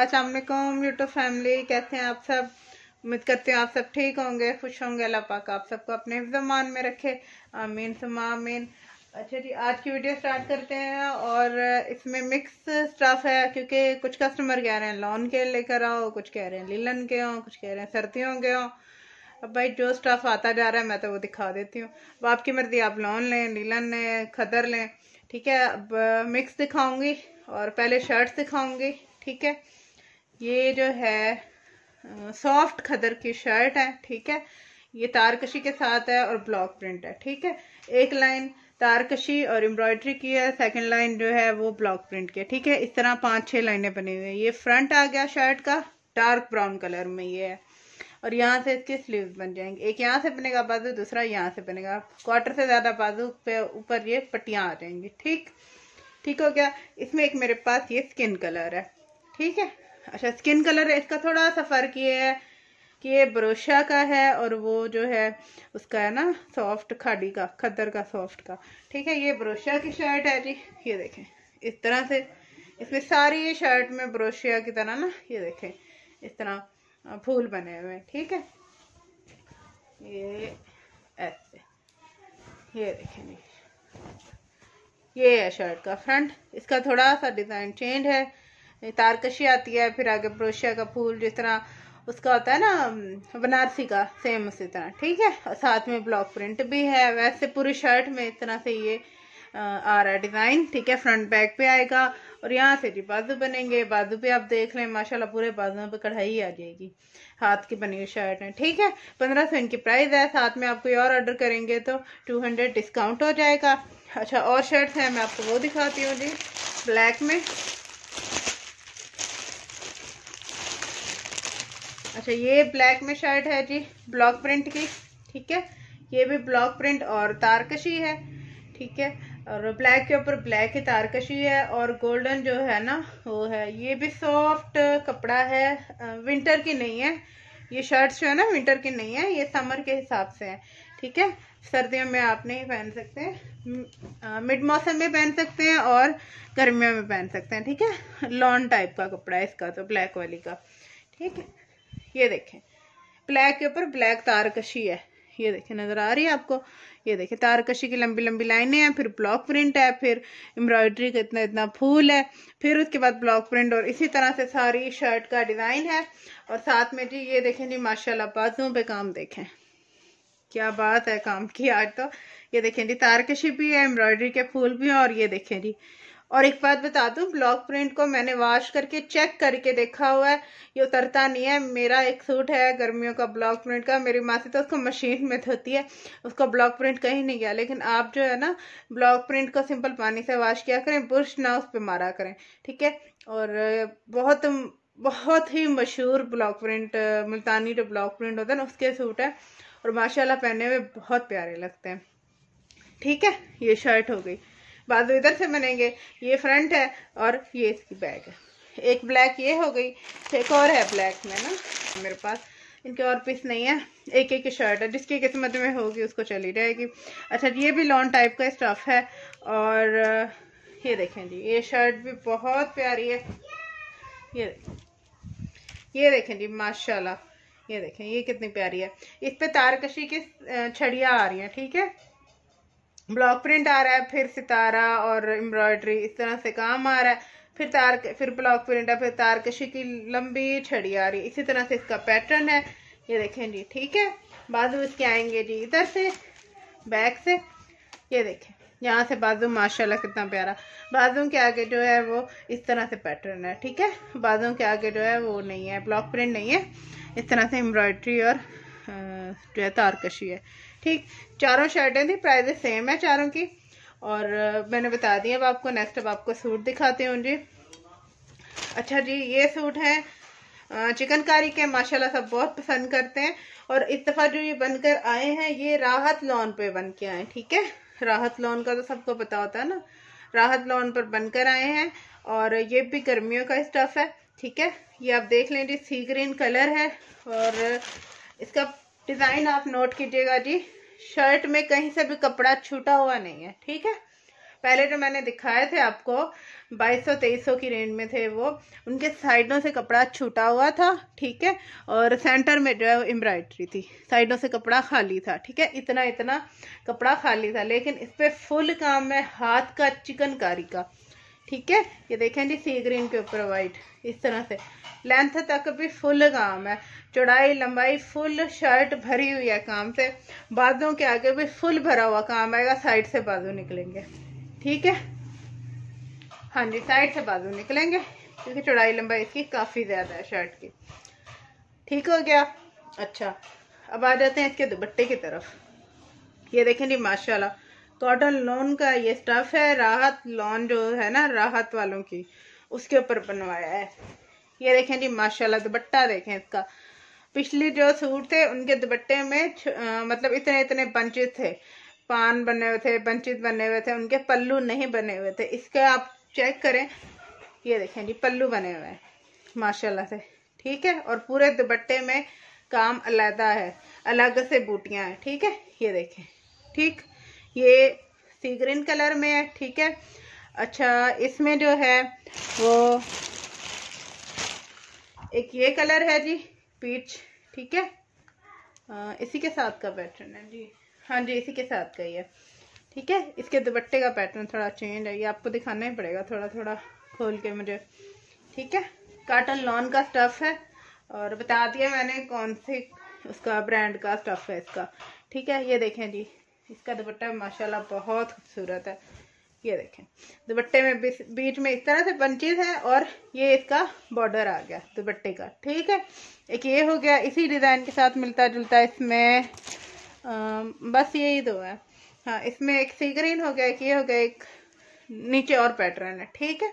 Aslam YouTube family कैसे हैं आप सब उम्मीद करती हूँ आप सब ठीक होंगे खुश होंगे अल्लाह पाक आप सबको अपने जमान में रखे आमीन सुमा आमीन अच्छा जी आज की वीडियो स्टार्ट करते हैं और इसमें मिक्स स्टाफ है क्योंकि कुछ कस्टमर कह रहे हैं लॉन के लेकर आओ कुछ कह रहे हैं लीलन के हों कुछ कह रहे हैं सर्दियों के हों अब भाई जो स्टाफ आता जा रहा है मैं तो वो दिखा देती हूँ अब आपकी मर्जी आप लॉन लें लीलन लें खदर लें ठीक है अब मिक्स दिखाऊंगी और पहले शर्ट्स दिखाऊंगी ठीक है ये जो है सॉफ्ट खदर की शर्ट है ठीक है ये तारकशी के साथ है और ब्लॉक प्रिंट है ठीक है एक लाइन तारकशी और एम्ब्रॉयडरी की है सेकंड लाइन जो है वो ब्लॉक प्रिंट की है ठीक है इस तरह पांच छह लाइनें बनी हुई है ये फ्रंट आ गया शर्ट का डार्क ब्राउन कलर में ये है और यहाँ से इसके स्लीव्स बन जाएंगे एक यहाँ से बनेगा बाजू दूसरा यहाँ से बनेगा क्वार्टर से ज़्यादा बाजू पे ऊपर ये पट्टियाँ आ जाएंगी ठीक ठीक हो गया इसमें एक मेरे पास ये स्किन कलर है ठीक है अच्छा स्किन कलर इसका थोड़ा सा फ़र्क ये है कि ये ब्रोशा का है और वो जो है उसका है ना सॉफ्ट खाड़ी का खद्दर का सॉफ्ट का ठीक है ये ब्रोशा की शर्ट है जी ये देखें इस तरह से इसमें सारी ये शर्ट में ब्रोशिया की तरह ना ये देखें इस तरह फूल बने हुए ठीक है ये ऐसे ये देखें ये है शर्ट का फ्रंट इसका थोड़ा सा डिज़ाइन चेंज है तारकशी आती है फिर आगे ब्रोशिया का फूल जिस तरह उसका होता है ना बनारसी का सेम उसी तरह ठीक है और साथ में ब्लॉक प्रिंट भी है वैसे पूरी शर्ट में इस तरह से ये आ रहा है डिज़ाइन ठीक है फ्रंट बैक पे आएगा और यहाँ से जी बाजू बनेंगे बाजू पे आप देख लें माशाल्लाह पूरे बाजू पे कढ़ाई आ जाएगी हाथ की बनी हुई शर्ट है ठीक है पंद्रह सौ इनकी प्राइस है साथ में आप कोई और ऑर्डर करेंगे तो टू हंड्रेड डिस्काउंट हो जाएगा अच्छा और शर्ट्स हैं मैं आपको वो दिखाती हूँ जी ब्लैक में अच्छा ये ब्लैक में शर्ट है जी ब्लॉक प्रिंट की ठीक है ये भी ब्लॉक प्रिंट और तारकशी है ठीक है और ब्लैक के ऊपर ब्लैक की तारकशी है और गोल्डन जो है ना वो है ये भी सॉफ्ट कपड़ा है विंटर की नहीं है ये शर्ट्स जो है ना विंटर की नहीं है ये समर के हिसाब से है ठीक है सर्दियों में आप नहीं पहन सकते हैं मिड मौसम में पहन सकते हैं और गर्मियों में पहन सकते हैं ठीक है लॉन टाइप का कपड़ा है इसका तो ब्लैक वाली का ठीक है ये देखें ब्लैक के ऊपर ब्लैक तारकशी है ये देखें नज़र आ रही है आपको ये देखें तारकशी की लंबी लंबी लाइनें हैं फिर ब्लॉक प्रिंट है फिर एम्ब्रॉयडरी का इतना इतना फूल है फिर उसके बाद ब्लॉक प्रिंट और इसी तरह से सारी शर्ट का डिज़ाइन है और साथ में जी ये देखें जी माशाला बाजुओं पे काम देखें क्या बात है काम की आज तो ये देखें जी तारकशी भी है एम्ब्रॉयडरी के फूल भी हैं और ये देखें जी और एक बात बता दूं ब्लॉक प्रिंट को मैंने वॉश करके चेक करके देखा हुआ है ये उतरता नहीं है मेरा एक सूट है गर्मियों का ब्लॉक प्रिंट का मेरी मासी तो उसको मशीन में धोती है उसका ब्लॉक प्रिंट कहीं नहीं गया लेकिन आप जो है ना ब्लॉक प्रिंट को सिंपल पानी से वॉश किया करें ब्रश ना उस पर मारा करें ठीक है और बहुत बहुत ही मशहूर ब्लॉक प्रिंट मुल्तानी जो ब्लॉक प्रिंट होता है ना उसके सूट है और माशाल्लाह पहने हुए बहुत प्यारे लगते हैं ठीक है ये शर्ट हो गई बाजू इधर से बनेंगे ये फ्रंट है और ये इसकी बैक है एक ब्लैक ये हो गई एक और है ब्लैक में ना मेरे पास इनके और पीस नहीं है एक एक शर्ट है जिसकी किस्मत में होगी उसको चली जाएगी अच्छा ये भी लॉन्ग टाइप का स्टफ है और ये देखें जी ये शर्ट भी बहुत प्यारी है ये ये देखें जी माशाल्लाह ये देखें ये कितनी प्यारी है इस पे तारकशी की छड़ियाँ आ रही हैं ठीक है ब्लॉक प्रिंट आ रहा है फिर सितारा और एम्ब्रॉयडरी इस तरह से काम आ रहा है फिर तार फिर ब्लॉक प्रिंट है फिर तार कशी की लंबी छड़ी आ रही है इसी तरह से इसका पैटर्न है ये देखें जी ठीक है बाजू इसके आएंगे जी इधर से बैक से ये देखें यहाँ से बाजू माशाल्लाह कितना प्यारा बाजू के आगे जो है वो इस तरह से पैटर्न है ठीक है बाजू के आगे जो है वो नहीं है ब्लॉक प्रिंट नहीं है इस तरह से एम्ब्रॉयड्री और जो है तारकशी है ठीक चारों शर्टें थी प्राइजेस सेम है चारों की और मैंने बता दिया अब आपको नेक्स्ट अब आपको सूट दिखाते हूँ जी अच्छा जी ये सूट है चिकनकारी के माशाल्लाह सब बहुत पसंद करते हैं और इस दफ़ा जो ये बनकर आए हैं ये राहत लॉन पे बन के आए ठीक है राहत लॉन का तो सबको पता होता है ना राहत लॉन पर बनकर आए हैं और ये भी गर्मियों का स्टफ़ है ठीक है ये आप देख लें जी सी ग्रीन कलर है और इसका डिज़ाइन आप नोट कीजिएगा जी शर्ट में कहीं से भी कपड़ा छूटा हुआ नहीं है ठीक है पहले जो मैंने दिखाए थे आपको 2200-2300 की रेंज में थे वो उनके साइडों से कपड़ा छूटा हुआ था ठीक है और सेंटर में जो है वो एम्ब्रॉयड्री थी साइडों से कपड़ा खाली था ठीक है इतना इतना कपड़ा खाली था लेकिन इस पर फुल काम है हाथ का चिकनकारी का ठीक है ये देखें जी सी ग्रीन के ऊपर वाइट इस तरह से लेंथ तक भी फुल काम है चौड़ाई लंबाई फुल शर्ट भरी हुई है काम से बाजों के आगे भी फुल भरा हुआ काम आएगा साइड से बाजू निकलेंगे ठीक है हाँ जी साइड से बाजू निकलेंगे क्योंकि चौड़ाई लंबाई इसकी काफ़ी ज़्यादा है शर्ट की ठीक हो गया अच्छा अब आ जाते हैं इसके दुपट्टे की तरफ ये देखें जी माशाला कॉटन लोन का ये स्टफ है राहत लोन जो है ना राहत वालों की उसके ऊपर बनवाया है ये देखें जी माशाल्लाह दुपट्टा देखें इसका पिछले जो सूट थे उनके दुपट्टे में आ, मतलब इतने इतने बंचित थे पान बने हुए थे बंचित बने हुए थे उनके पल्लू नहीं बने हुए थे इसका आप चेक करें ये देखें जी पल्लू बने हुए हैं माशाल्लाह से ठीक है और पूरे दुपट्टे में काम अलहदा है अलग से बूटियां हैं ठीक है ये देखें ठीक ये सी ग्रीन कलर में है ठीक है अच्छा इसमें जो है वो एक ये कलर है जी पीच ठीक है आ, इसी के साथ का पैटर्न है जी हाँ जी इसी के साथ का ही है ठीक है इसके दुपट्टे का पैटर्न थोड़ा चेंज है ये आपको दिखाना ही पड़ेगा थोड़ा थोड़ा खोल के मुझे ठीक है काटन लॉन का स्टफ़ है और बता दिया मैंने कौन से उसका ब्रांड का स्टफ़ है इसका ठीक है ये देखें जी इसका दुपट्टा माशाल्लाह बहुत खूबसूरत है ये देखें दुपट्टे में बीच में इस तरह से पंचेज है और ये इसका बॉर्डर आ गया दुपट्टे का ठीक है एक ये हो गया इसी डिज़ाइन के साथ मिलता जुलता इसमें आ, बस यही दो है हाँ इसमें एक सी ग्रीन हो गया एक ये हो गया एक नीचे और पैटर्न है ठीक है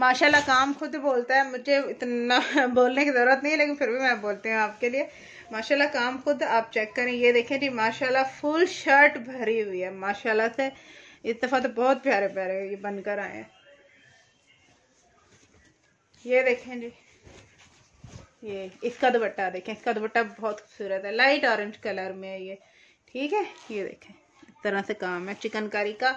माशाल्लाह काम खुद बोलता है मुझे इतना बोलने की ज़रूरत नहीं है लेकिन फिर भी मैं बोलती हूँ आपके लिए माशाल्लाह काम खुद आप चेक करें ये देखें जी माशाल्लाह फुल शर्ट भरी हुई है माशाल्लाह से इस दफ़ा तो बहुत प्यारे प्यारे ये बनकर आए हैं ये देखें जी ये इसका दुपट्टा देखें इसका दुपट्टा बहुत खूबसूरत है लाइट ऑरेंज कलर में है ये ठीक है ये देखें इस तरह से काम है चिकनकारी का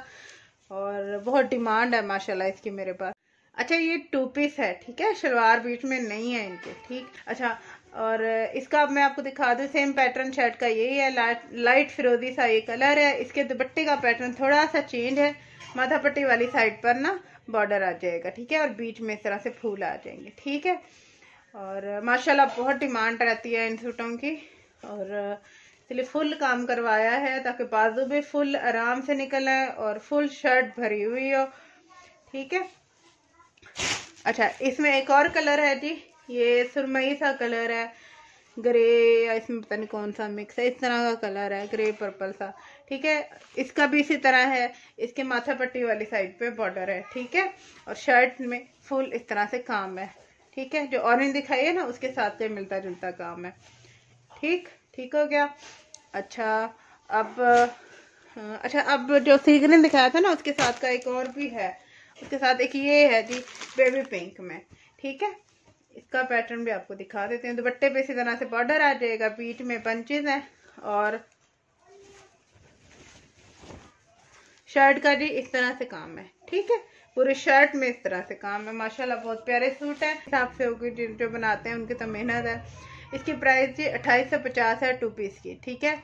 और बहुत डिमांड है माशाल्लाह इसकी मेरे पास अच्छा ये टू पीस है ठीक है शलवार बीच में नहीं है इनके ठीक अच्छा और इसका अब मैं आपको दिखा दूँ सेम पैटर्न शर्ट का यही है लाइट लाइट फिरोजी सा ये कलर है इसके दुपट्टे का पैटर्न थोड़ा सा चेंज है माथा पट्टी वाली साइड पर ना बॉर्डर आ जाएगा ठीक है और बीच में इस तरह से फूल आ जाएंगे ठीक है और माशाल्लाह बहुत डिमांड रहती है इन सूटों की और इसलिए फुल काम करवाया है ताकि बाजू भी फुल आराम से निकल आए और फुल शर्ट भरी हुई हो ठीक है अच्छा इसमें एक और कलर है जी ये सुरमई सा कलर है ग्रे या इसमें पता नहीं कौन सा मिक्स है इस तरह का कलर है ग्रे पर्पल सा ठीक है इसका भी इसी तरह है इसके माथा पट्टी वाली साइड पे बॉर्डर है ठीक है और शर्ट में फुल इस तरह से काम है ठीक है जो ऑरेंज दिखाई है ना उसके साथ से मिलता जुलता काम है ठीक ठीक हो गया अच्छा अब अच्छा अब जो सीगरिन दिखाया था ना उसके साथ का एक और भी है उसके साथ एक ये है जी बेबी पिंक में ठीक है इसका पैटर्न भी आपको दिखा देते हैं दुपट्टे पे इसी तरह से बॉर्डर आ जाएगा पीठ में पंचेज है और शर्ट का जी इस तरह से काम है ठीक है पूरे शर्ट में इस तरह से काम है माशाल्लाह बहुत प्यारे सूट है हिसाब से होगी जो बनाते हैं उनकी तो मेहनत है इसकी प्राइस जी अट्ठाईस सौ पचास है टू पीस की ठीक है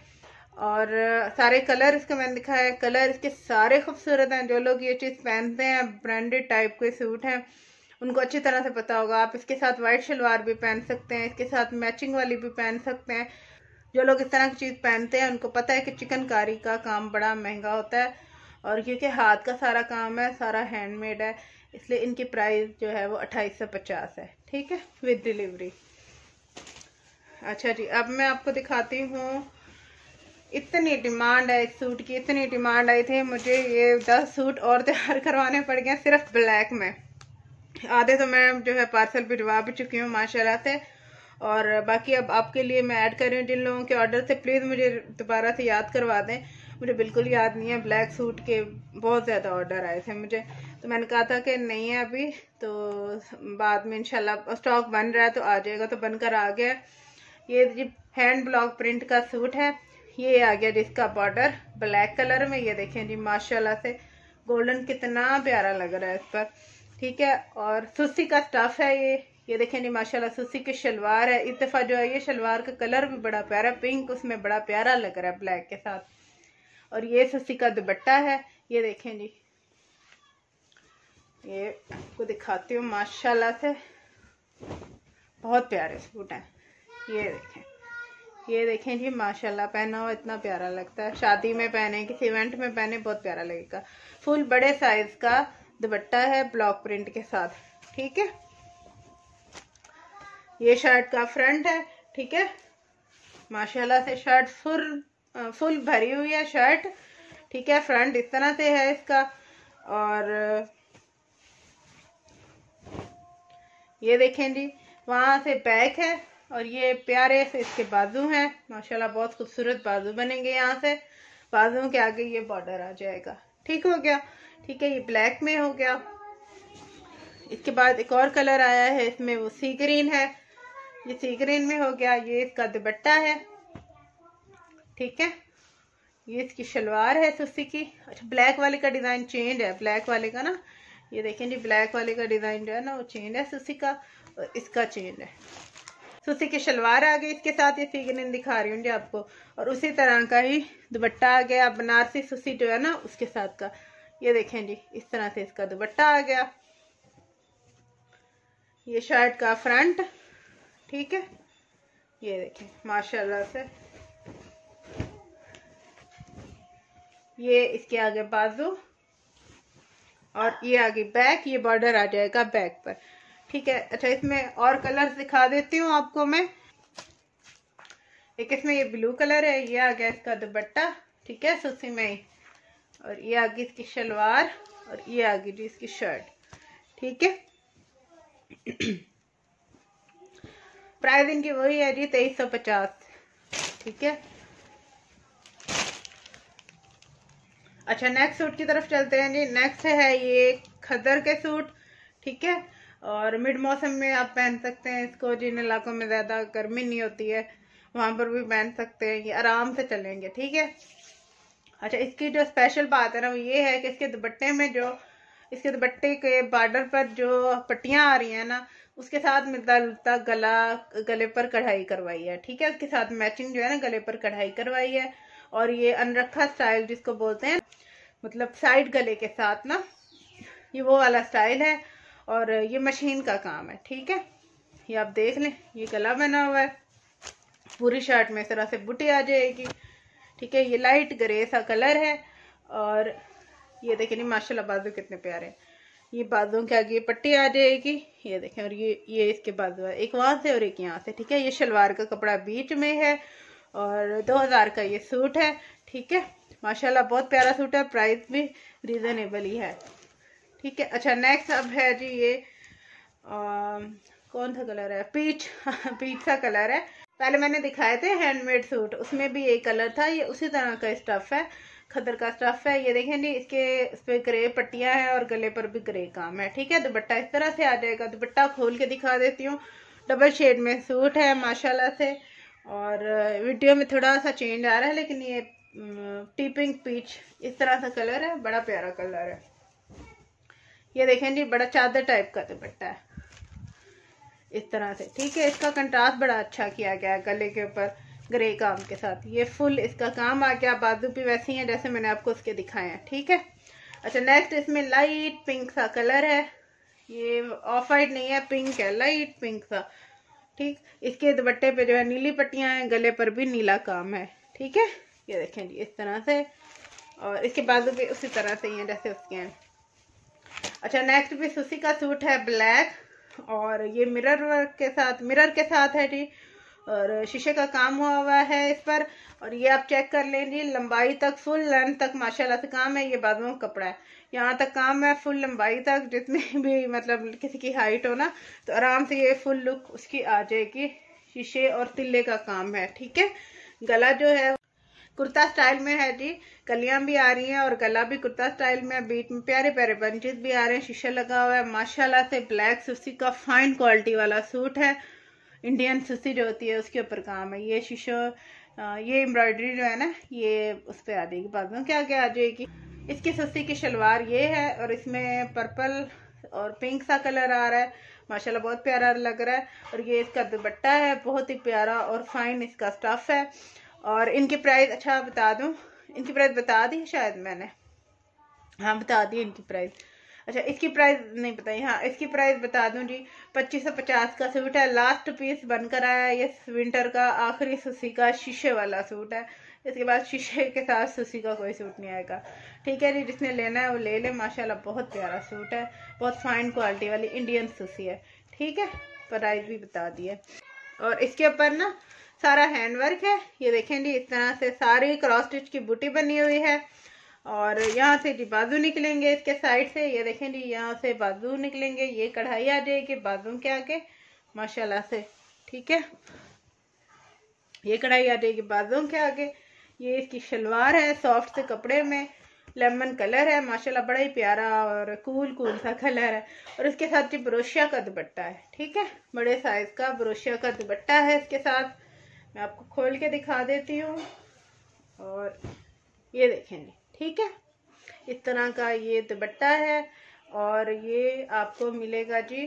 और सारे कलर इसके मैंने दिखाया है कलर इसके सारे खूबसूरत हैं जो लोग ये चीज़ पहनते हैं ब्रांडेड टाइप के सूट हैं उनको अच्छी तरह से पता होगा आप इसके साथ वाइट शलवार भी पहन सकते हैं इसके साथ मैचिंग वाली भी पहन सकते हैं जो लोग इस तरह की चीज़ पहनते हैं उनको पता है कि चिकनकारी का काम बड़ा महंगा होता है और क्योंकि हाथ का सारा काम है सारा हैंडमेड है इसलिए इनकी प्राइस जो है वो अट्ठाईस सौ पचास है ठीक है विद डिलीवरी अच्छा जी अब मैं आपको दिखाती हूँ इतनी डिमांड है इस सूट की इतनी डिमांड आई थी मुझे ये दस सूट और तैयार करवाने पड़ गए सिर्फ ब्लैक में आधे तो मैं जो है पार्सल भिजवा भी चुकी हूँ माशाल्लाह से और बाकी अब आपके लिए मैं ऐड कर रही हूँ जिन लोगों के ऑर्डर से प्लीज़ मुझे दोबारा से याद करवा दें मुझे बिल्कुल याद नहीं है ब्लैक सूट के बहुत ज़्यादा ऑर्डर आए थे मुझे तो मैंने कहा था कि नहीं है अभी तो बाद में इंशाल्लाह स्टॉक बन रहा है तो आ जाएगा तो बनकर आ गया ये जी हैंड ब्लॉक प्रिंट का सूट है ये आ गया जिसका बॉर्डर ब्लैक कलर में ये देखें जी माशाल्लाह से गोल्डन कितना प्यारा लग रहा है इस पर ठीक है और सुस्सी का स्टफ है ये ये देखें जी माशाल्लाह सुस्सी की शलवार है इतफा जो है ये शलवार का कलर भी बड़ा प्यारा पिंक उसमें बड़ा प्यारा लग रहा है ब्लैक के साथ और ये सुस्सी का दुबट्टा है ये देखें जी ये आपको दिखाती हूँ माशाल्लाह से बहुत प्यारे सूट हैं ये देखें ये देखें जी माशाल्लाह पहना हुआ इतना प्यारा लगता है शादी में पहने किसी इवेंट में पहने बहुत प्यारा लगेगा फुल बड़े साइज का दुपट्टा है ब्लॉक प्रिंट के साथ ठीक है ये शर्ट का फ्रंट है ठीक है माशाल्लाह से शर्ट फुल फुल भरी हुई है शर्ट ठीक है फ्रंट इस तरह से है इसका और ये देखें जी वहां से बैक है और ये प्यारे से इसके बाजू हैं माशाल्लाह बहुत खूबसूरत बाजू बनेंगे यहाँ से बाजुओं के आगे ये बॉर्डर आ जाएगा ठीक हो गया ठीक है ये ब्लैक में हो गया इसके बाद एक और कलर आया है इसमें वो सी ग्रीन है ये सी ग्रीन में हो गया ये इसका दुपट्टा है ठीक है ये इसकी शलवार है सुसी की अच्छा ब्लैक वाले का डिज़ाइन चेंज है ब्लैक वाले का ना ये देखें जी ब्लैक वाले का डिज़ाइन जो है ना वो चेंज है सुसी का और इसका चेंज है तो उसी की शलवार आ गई इसके साथ ये सीगन दिखा रही हूँ जी आपको और उसी तरह का ही दुपट्टा आ गया बनारसी सुसी जो है ना उसके साथ का ये देखें जी इस तरह से इसका दुपट्टा आ गया ये शर्ट का फ्रंट ठीक है ये देखें माशाल्लाह से ये इसके आगे बाजू और ये आगे बैक ये बॉर्डर आ जाएगा बैक पर ठीक है अच्छा इसमें और कलर्स दिखा देती हूँ आपको मैं एक इसमें ये ब्लू कलर है ये आ गया इसका दुपट्टा ठीक है सुसी में और ये आ गई इसकी शलवार और ये आ गई जी इसकी शर्ट ठीक है प्राइस इनकी वही है जी तेईस सौ पचास ठीक है अच्छा नेक्स्ट सूट की तरफ चलते हैं जी नेक्स्ट है ये खदर के सूट ठीक है और मिड मौसम में आप पहन सकते हैं इसको जिन इलाकों में ज़्यादा गर्मी नहीं होती है वहां पर भी पहन सकते हैं ये आराम से चलेंगे ठीक है अच्छा इसकी जो स्पेशल बात है ना वो ये है कि इसके दुपट्टे में जो इसके दुपट्टे के बॉर्डर पर जो पट्टियां आ रही हैं ना उसके साथ मिलता जुलता गला गले पर कढ़ाई करवाई है ठीक है उसके साथ मैचिंग जो है ना गले पर कढ़ाई करवाई है और ये अनरखा स्टाइल जिसको बोलते हैं मतलब साइड गले के साथ ना ये वो वाला स्टाइल है और ये मशीन का काम है ठीक है ये आप देख लें ये गला बना हुआ है पूरी शर्ट में इस तरह से बुटी आ जाएगी ठीक है ये लाइट ग्रे सा कलर है और ये देखें नहीं माशाल्लाह बाजू कितने प्यारे हैं ये बाजू के आगे पट्टी आ जाएगी ये देखें और ये ये इसके बाजू है एक वहाँ से और एक यहाँ से ठीक है ये शलवार का कपड़ा बीच में है और दो हज़ार का ये सूट है ठीक है माशाल्लाह बहुत प्यारा सूट है प्राइस भी रिजनेबल ही है ठीक है अच्छा नेक्स्ट अब है जी ये आ, um, कौन सा कलर है पीच पीच सा कलर है पहले मैंने दिखाए थे हैंडमेड सूट उसमें भी ये कलर था ये उसी तरह का स्टफ है खदर का स्टफ है ये देखें जी इसके इस पर ग्रे पट्टियां हैं और गले पर भी ग्रे काम है ठीक है दुपट्टा इस तरह से आ जाएगा दुपट्टा खोल के दिखा देती हूँ डबल शेड में सूट है माशाल्लाह से और वीडियो uh, में थोड़ा सा चेंज आ रहा है लेकिन ये टीपिंग um, पीच इस तरह सा कलर है बड़ा प्यारा कलर है ये जी बड़ा चादर टाइप का दुपट्टा है इस तरह से ठीक है इसका कंट्रास्ट बड़ा अच्छा किया गया है गले के ऊपर ग्रे काम के साथ ये फुल इसका काम आ गया बाजू भी वैसे ही है जैसे मैंने आपको उसके दिखाए हैं ठीक है अच्छा नेक्स्ट इसमें लाइट पिंक सा कलर है ये ऑफ वाइट नहीं है पिंक है लाइट पिंक सा ठीक इसके दुपट्टे पे जो है नीली पट्टियां हैं गले पर भी नीला काम है ठीक है ये देखें जी इस तरह से और इसके बाजू भी उसी तरह से ही है जैसे उसके हैं अच्छा नेक्स्ट भी सुसी का सूट है ब्लैक और ये मिरर वर्क के साथ मिरर के साथ है जी और शीशे का काम हुआ हुआ है इस पर और ये आप चेक कर लें जी लंबाई तक फुल लेंथ तक माशाल्लाह से काम है ये बाजुओं का कपड़ा है यहाँ तक काम है फुल लंबाई तक जितनी भी मतलब किसी की हाइट हो ना तो आराम से ये फुल लुक उसकी आ जाएगी शीशे और तिल्ले का काम है ठीक है गला जो है कुर्ता स्टाइल में है जी कलियां भी आ रही हैं और गला भी कुर्ता स्टाइल में बीट में प्यारे प्यारे बंचेस भी आ रहे हैं शीशा लगा हुआ है माशाल्लाह से ब्लैक सुसी का फाइन क्वालिटी वाला सूट है इंडियन सुसी जो होती है उसके ऊपर काम है ये शीशो ये एम्ब्रॉयडरी जो है ना ये उस पर आ जाएगी बाद में क्या क्या आ जाएगी इसकी सुस्सी की शलवार ये है और इसमें पर्पल और पिंक सा कलर आ रहा है माशाल्लाह बहुत प्यारा लग रहा है और ये इसका दुपट्टा है बहुत ही प्यारा और फाइन इसका स्टफ है और इनकी प्राइस अच्छा बता दूँ इनकी प्राइस बता दी शायद मैंने हाँ बता दी इनकी प्राइस अच्छा इसकी प्राइस नहीं बताई हाँ इसकी प्राइस बता दूं जी पच्चीस सौ पचास का सूट है लास्ट पीस बनकर आया ये विंटर का आखिरी सुसी का शीशे वाला सूट है इसके बाद शीशे के साथ सुसी का कोई सूट नहीं आएगा ठीक है जी जिसने लेना है वो ले ले माशाल्लाह बहुत प्यारा सूट है बहुत फाइन क्वालिटी वाली इंडियन सुसी है ठीक है प्राइस भी बता दी है और इसके ऊपर ना सारा हैंड वर्क है ये देखें जी इस तरह से सारी क्रॉस स्टिच की बूटी बनी हुई है और यहाँ से जी बाजू निकलेंगे इसके साइड से ये देखें जी यहाँ से बाजू निकलेंगे ये कढ़ाई आ जाएगी बाजू के आगे माशाल्लाह से ठीक है ये कढ़ाई आ जाएगी बाजू के आगे ये इसकी शलवार है सॉफ्ट से कपड़े में लेमन कलर है माशाल्लाह बड़ा ही प्यारा और कूल कूल सा कलर है और इसके साथ जी ब्रोशिया का दुपट्टा है ठीक है बड़े साइज का ब्रोशिया का दुपट्टा है इसके साथ मैं आपको खोल के दिखा देती हूँ और ये देखेंगे ठीक है इस तरह का ये दुपट्टा है और ये आपको मिलेगा जी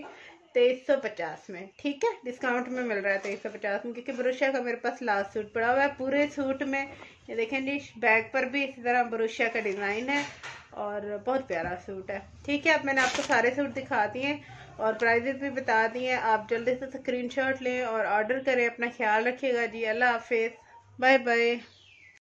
तेईस सौ पचास में ठीक है डिस्काउंट में मिल रहा है तेईस सौ पचास में क्योंकि ब्रुशिया का मेरे पास लास्ट सूट पड़ा हुआ है पूरे सूट में ये देखें जी बैग पर भी इसी तरह बुरुशिया का डिज़ाइन है और बहुत प्यारा सूट है ठीक है अब मैंने आपको सारे सूट दिखा दिए और प्राइजेस भी बता दी हैं आप जल्दी से स्क्रीनशॉट लें और ऑर्डर करें अपना ख्याल रखिएगा जी अल्लाह हाफिज़ बाय बाय